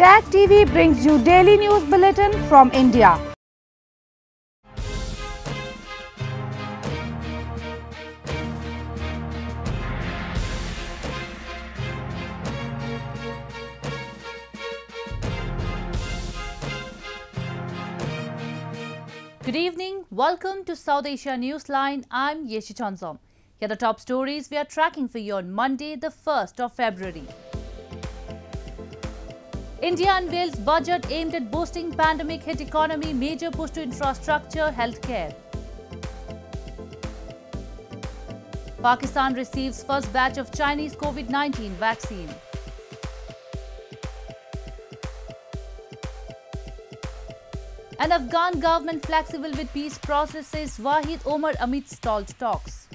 TAG TV brings you daily news bulletin from India. Good evening. Welcome to South Asia Newsline. I'm Yeshi Chonzom. Here are the top stories we are tracking for you on Monday, the 1st of February. India unveils budget aimed at boosting pandemic-hit economy, major push to infrastructure, healthcare. Pakistan receives first batch of Chinese COVID-19 vaccine. An Afghan government flexible with peace process says Wahid Omar amid stalled talks.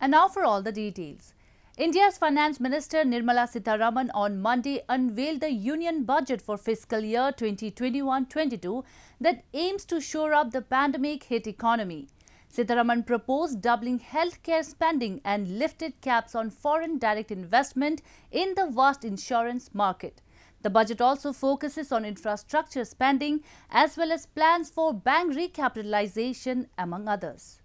And now for all the details. India's Finance Minister Nirmala Sitharaman on Monday unveiled the Union Budget for fiscal year 2021-22 that aims to shore up the pandemic-hit economy. Sitharaman proposed doubling healthcare spending and lifted caps on foreign direct investment in the vast insurance market. The budget also focuses on infrastructure spending as well as plans for bank recapitalization, among others.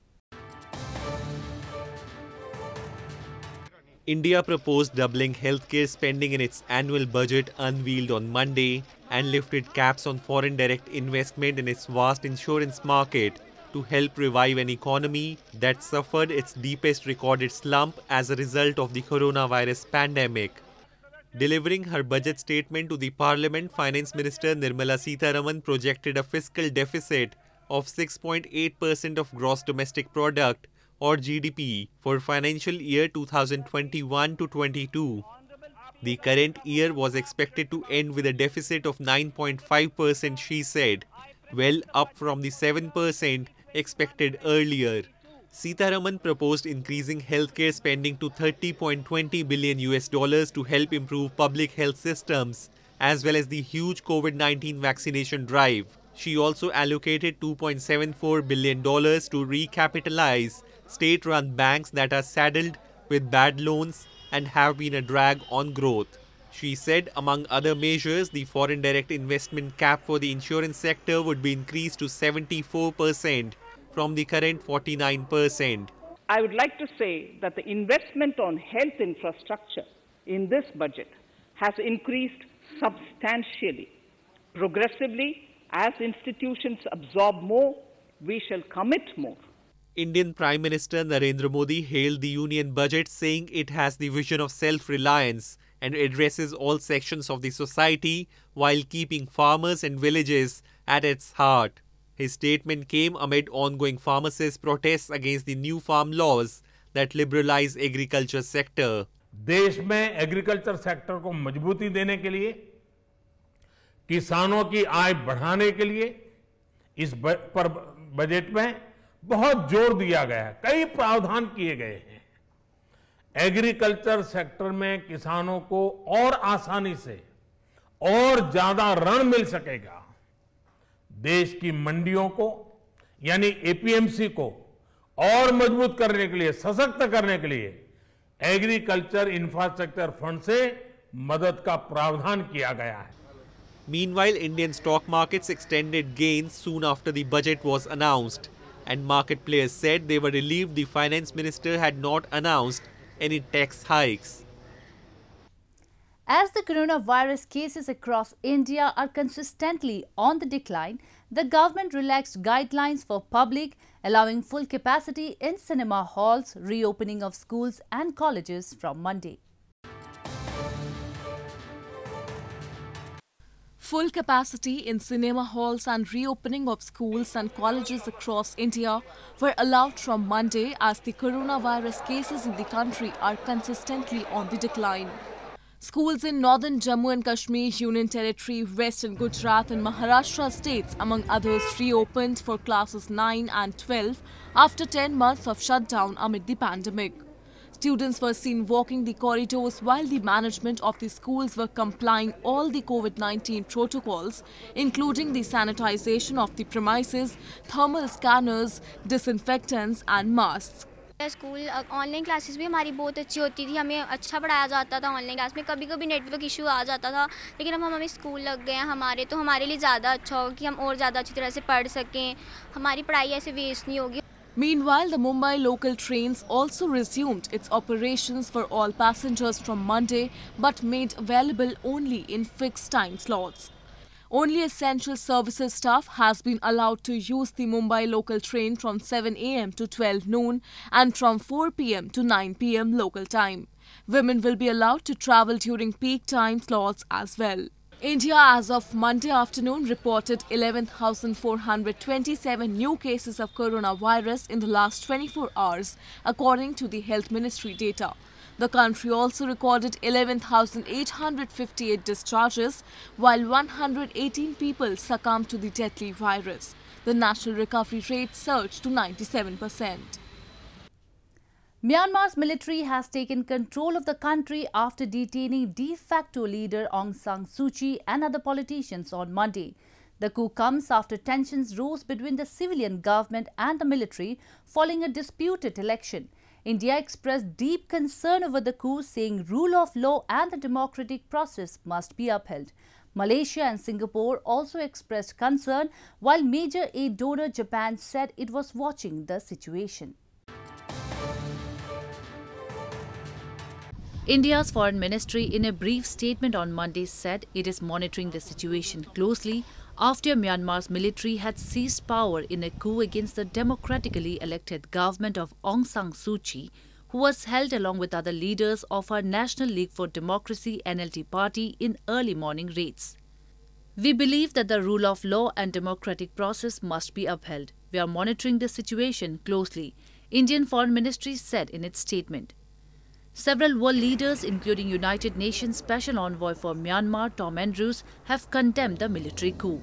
India proposed doubling healthcare spending in its annual budget unveiled on Monday and lifted caps on foreign direct investment in its vast insurance market to help revive an economy that suffered its deepest recorded slump as a result of the coronavirus pandemic. Delivering her budget statement to the Parliament, Finance Minister Nirmala Sitaraman projected a fiscal deficit of 6.8% of gross domestic product or GDP for financial year 2021 to 22. The current year was expected to end with a deficit of 9.5%, she said, well up from the 7% expected earlier. Sitaraman proposed increasing healthcare spending to 30.20 billion US dollars to help improve public health systems, as well as the huge COVID-19 vaccination drive. She also allocated $2.74 billion to recapitalize state run banks that are saddled with bad loans and have been a drag on growth. She said, among other measures, the foreign direct investment cap for the insurance sector would be increased to 74% from the current 49%. I would like to say that the investment on health infrastructure in this budget has increased substantially. Progressively, as institutions absorb more, we shall commit more. Indian Prime Minister Narendra Modi hailed the Union Budget, saying it has the vision of self reliance and addresses all sections of the society while keeping farmers and villages at its heart. His statement came amid ongoing farmers' protests against the new farm laws that liberalize agriculture sector. देश में agriculture sector को मजबूती देने के लिए किसानों की आय बढ़ाने के लिए इस पर बजट में बहुत जोर दिया गया है कई प्रावधान किए गए हैं एग्रीकल्चर सेक्टर में किसानों को और आसानी से और ज्यादा ऋण मिल सकेगा देश की मंडियों को यानी एपीएमसी को और मजबूत करने के लिए सशक्त करने के लिए एग्रीकल्चर इंफ्रास्ट्रक्चर फंड से मदद का प्रावधान किया गया है Meanwhile, Indian stock markets extended gains soon after the budget was announced. and market players said they were relieved the finance minister had not announced any tax hikes. As the coronavirus cases across India are consistently on the decline, the government relaxed guidelines for public, allowing full capacity in cinema halls, reopening of schools and colleges from Monday. full capacity in cinema halls and reopening of schools and colleges across India were allowed from Monday as the coronavirus cases in the country are consistently on the decline. Schools in northern Jammu and Kashmir, Union Territory, Western Gujarat and Maharashtra states, among others, reopened for classes 9 and 12 after 10 months of shutdown amid the pandemic. Students were seen walking the corridors while the management of the schools were complying all the COVID-19 protocols, including the sanitization of the premises, thermal scanners, disinfectants and masks. School online classes भी हमारी बहुत अच्छी होती थी हमें अच्छा पढ़ाया जाता था ऑनलाइन क्लास में कभी कभी नेटवर्क इशू आ जाता था लेकिन अब हम हमें स्कूल लग गए हैं हमारे तो हमारे लिए ज़्यादा अच्छा होगा कि हम और ज़्यादा अच्छी तरह से पढ़ सकें हमारी पढ़ाई ऐसे वेस्ट नहीं होगी Meanwhile, the Mumbai local trains also resumed its operations for all passengers from Monday but made available only in fixed time slots. Only essential services staff has been allowed to use the Mumbai local train from 7 a.m. to 12 noon and from 4 p.m. to 9 p.m. local time. Women will be allowed to travel during peak time slots as well. India as of Monday afternoon reported 11,427 new cases of coronavirus in the last 24 hours, according to the Health Ministry data. The country also recorded 11,858 discharges, while 118 people succumbed to the deadly virus. The national recovery rate surged to 97 percent. Myanmar's military has taken control of the country after detaining de facto leader Aung San Suu Kyi and other politicians on Monday. The coup comes after tensions rose between the civilian government and the military following a disputed election. India expressed deep concern over the coup, saying rule of law and the democratic process must be upheld. Malaysia and Singapore also expressed concern, while major aid donor Japan said it was watching the situation. India's foreign ministry, in a brief statement on Monday, said it is monitoring the situation closely after Myanmar's military had seized power in a coup against the democratically elected government of Aung San Suu Kyi, who was held along with other leaders of her National League for Democracy NLD party in early morning raids. We believe that the rule of law and democratic process must be upheld. We are monitoring the situation closely, Indian Foreign Ministry said in its statement. Several world leaders, including United Nations Special Envoy for Myanmar Tom Andrews, have condemned the military coup.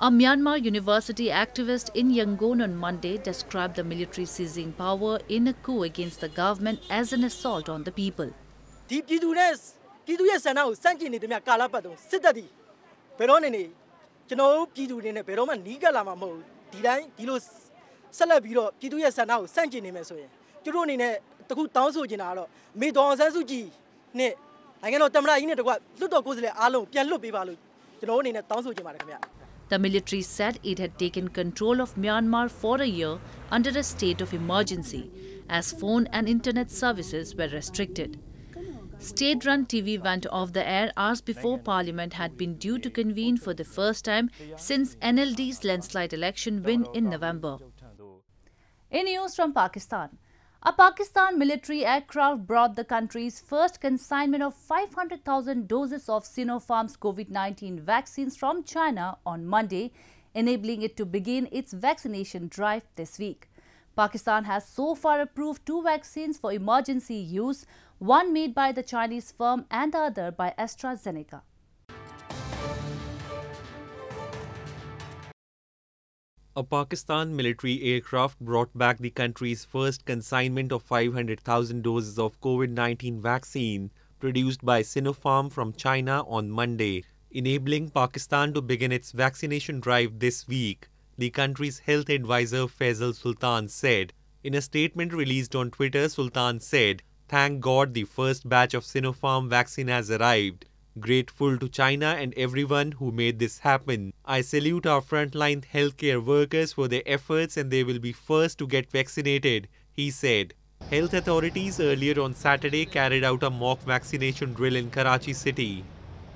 A Myanmar university activist in Yangon on Monday described the military seizing power in a coup against the government as an assault on the people. ဒီပြည်သူနဲ့ပြည်သူရဲ့ဆန္ဒကိုစန့်ကျင်နေတယ်များကာလပတ်တုံးစစ်တပ်ဒီဘယ်တော့နေနေကျွန်တော်တို့ပြည်သူတွေနဲ့ဘယ်တော့မှနီးကပ်လာမှာမဟုတ်ဘူးဒီတိုင်းဒီလိုဆက်လက်ပြီးတော့ပြည်သူရဲ့ဆန္ဒကိုစန့်ကျင်နေမယ်ဆိုရင်သူတို့အနေနဲ့ the military said it had taken control of Myanmar for a year under a state of emergency as phone and internet services were restricted. State run TV went off the air hours before Parliament had been due to convene for the first time since NLD's landslide election win in November. In news from Pakistan, a Pakistan military aircraft brought the country's first consignment of 500,000 doses of Sinopharm's COVID-19 vaccines from China on Monday, enabling it to begin its vaccination drive this week. Pakistan has so far approved two vaccines for emergency use, one made by the Chinese firm and the other by AstraZeneca. a Pakistan military aircraft brought back the country's first consignment of 500,000 doses of COVID 19 vaccine produced by Sinopharm from China on Monday, enabling Pakistan to begin its vaccination drive this week, the country's health advisor Faisal Sultan said. In a statement released on Twitter, Sultan said, Thank God the first batch of Sinopharm vaccine has arrived. Grateful to China and everyone who made this happen. I salute our frontline healthcare workers for their efforts and they will be first to get vaccinated, he said. Health authorities earlier on Saturday carried out a mock vaccination drill in Karachi city.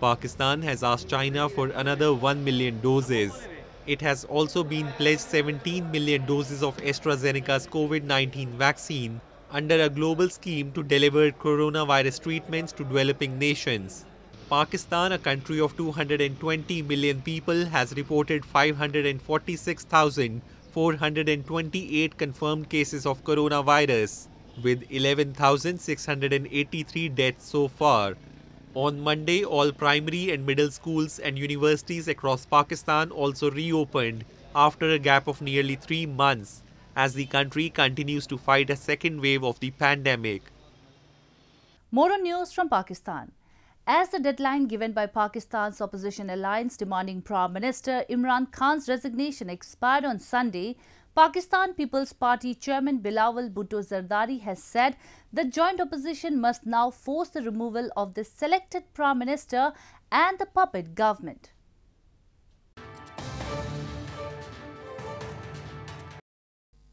Pakistan has asked China for another 1 million doses. It has also been pledged 17 million doses of AstraZeneca's COVID-19 vaccine under a global scheme to deliver coronavirus treatments to developing nations. Pakistan, a country of 220 million people, has reported 546,428 confirmed cases of coronavirus, with 11,683 deaths so far. On Monday, all primary and middle schools and universities across Pakistan also reopened after a gap of nearly three months as the country continues to fight a second wave of the pandemic. More on news from Pakistan as the deadline given by Pakistan's opposition alliance demanding Prime Minister Imran Khan's resignation expired on Sunday, Pakistan People's Party Chairman Bilawal Bhutto Zardari has said the joint opposition must now force the removal of the selected Prime Minister and the puppet government.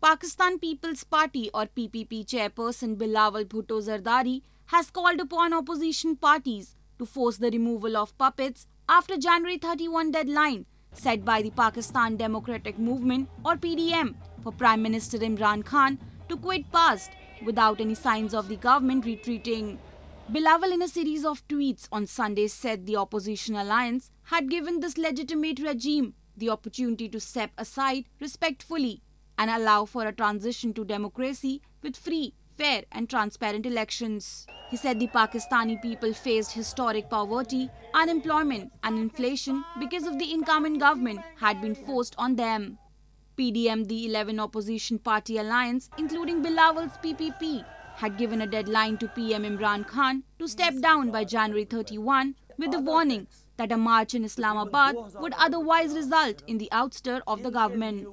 Pakistan People's Party or PPP chairperson Bilawal Bhutto Zardari has called upon opposition parties to force the removal of puppets after January 31 deadline set by the Pakistan Democratic Movement or PDM for Prime Minister Imran Khan to quit past without any signs of the government retreating. Bilawal in a series of tweets on Sunday said the opposition alliance had given this legitimate regime the opportunity to step aside respectfully and allow for a transition to democracy with free fair and transparent elections. He said the Pakistani people faced historic poverty, unemployment and inflation because of the incumbent government had been forced on them. PDM, the 11 opposition party alliance, including Bilawal's PPP, had given a deadline to PM Imran Khan to step down by January 31 with a warning that a march in Islamabad would otherwise result in the ouster of the government.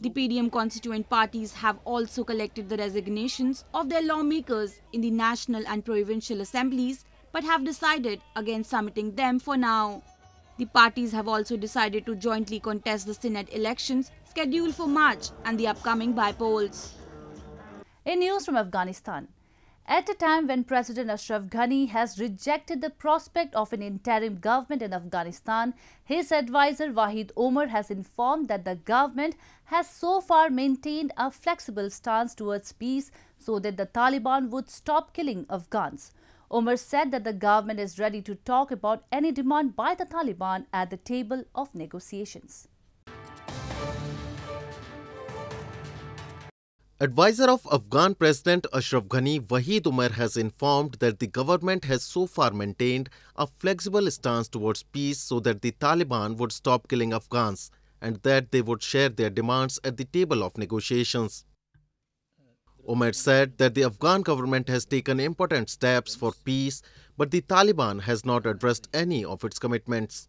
The PDM constituent parties have also collected the resignations of their lawmakers in the national and provincial assemblies but have decided against submitting them for now. The parties have also decided to jointly contest the Senate elections scheduled for March and the upcoming by-polls. In news from Afghanistan, at a time when President Ashraf Ghani has rejected the prospect of an interim government in Afghanistan, his advisor Wahid Omar has informed that the government has so far maintained a flexible stance towards peace so that the Taliban would stop killing Afghans. Omar said that the government is ready to talk about any demand by the Taliban at the table of negotiations. Advisor of Afghan President Ashraf Ghani Wahid Umar has informed that the government has so far maintained a flexible stance towards peace so that the Taliban would stop killing Afghans and that they would share their demands at the table of negotiations. Umar said that the Afghan government has taken important steps for peace, but the Taliban has not addressed any of its commitments.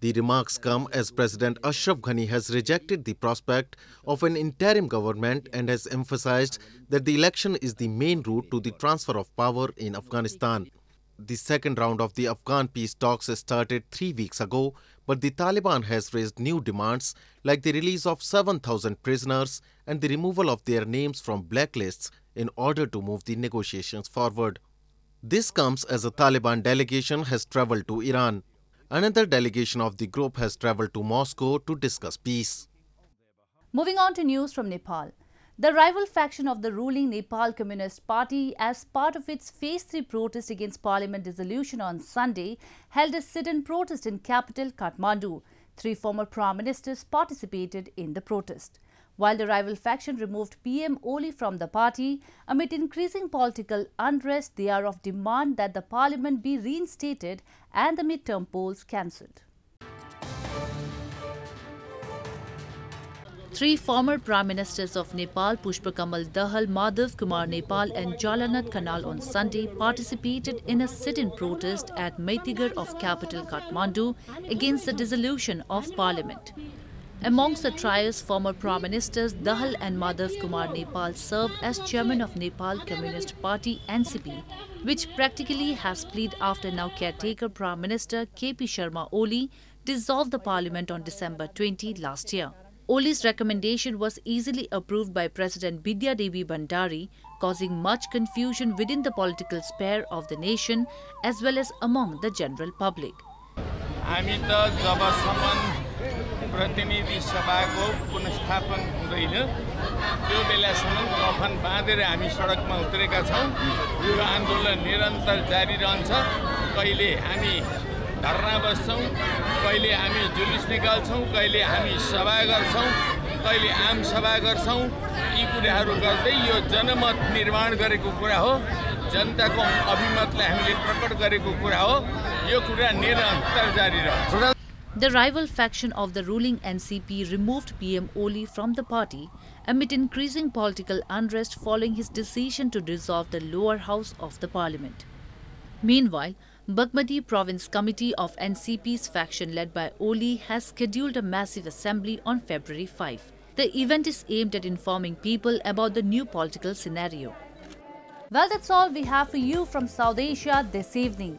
The remarks come as President Ashraf Ghani has rejected the prospect of an interim government and has emphasized that the election is the main route to the transfer of power in Afghanistan. The second round of the Afghan peace talks started three weeks ago, but the Taliban has raised new demands like the release of 7,000 prisoners and the removal of their names from blacklists in order to move the negotiations forward. This comes as a Taliban delegation has traveled to Iran. Another delegation of the group has travelled to Moscow to discuss peace. Moving on to news from Nepal. The rival faction of the ruling Nepal Communist Party, as part of its Phase 3 protest against parliament dissolution on Sunday, held a sit-in protest in capital Kathmandu. Three former prime ministers participated in the protest while the rival faction removed PM Oli from the party. Amid increasing political unrest, they are of demand that the parliament be reinstated and the midterm polls cancelled. Three former Prime Ministers of Nepal, Pushpakamal Dahal, Madhav Kumar Nepal and Jalannath Kanal on Sunday participated in a sit-in protest at Maithigar of capital Kathmandu against the dissolution of parliament. Amongst the trio's former prime ministers, Dahal and Madhav Kumar Nepal served as chairman of Nepal Communist Party (NCP), which practically has split after now caretaker Prime Minister K.P. Sharma Oli dissolved the parliament on December 20 last year. Oli's recommendation was easily approved by President Bidya Devi Bandari, causing much confusion within the political sphere of the nation as well as among the general public. प्रतिनिधि सभाको पुनस्थापन हुँदैन त्यो बेलासम्म कफन बाँधेर हामी सडकमा उत्रेका छौँ यो आन्दोलन निरन्तर जारी रहन्छ कहिले हामी धरना बस्छौँ कहिले हामी जुलुस निकाल्छौँ कहिले हामी सभा गर्छौँ कहिले आम सभा गर्छौँ यी कुराहरू गर्दै यो जनमत निर्माण गरेको कुरा हो जनताको अभिमतलाई हामीले प्रकट गरेको कुरा हो यो कुरा निरन्तर जारी रहन्छ The rival faction of the ruling NCP removed PM Oli from the party amid increasing political unrest following his decision to dissolve the lower house of the parliament. Meanwhile, Bagmati Province Committee of NCP's faction led by Oli has scheduled a massive assembly on February 5. The event is aimed at informing people about the new political scenario. Well, that's all we have for you from South Asia this evening.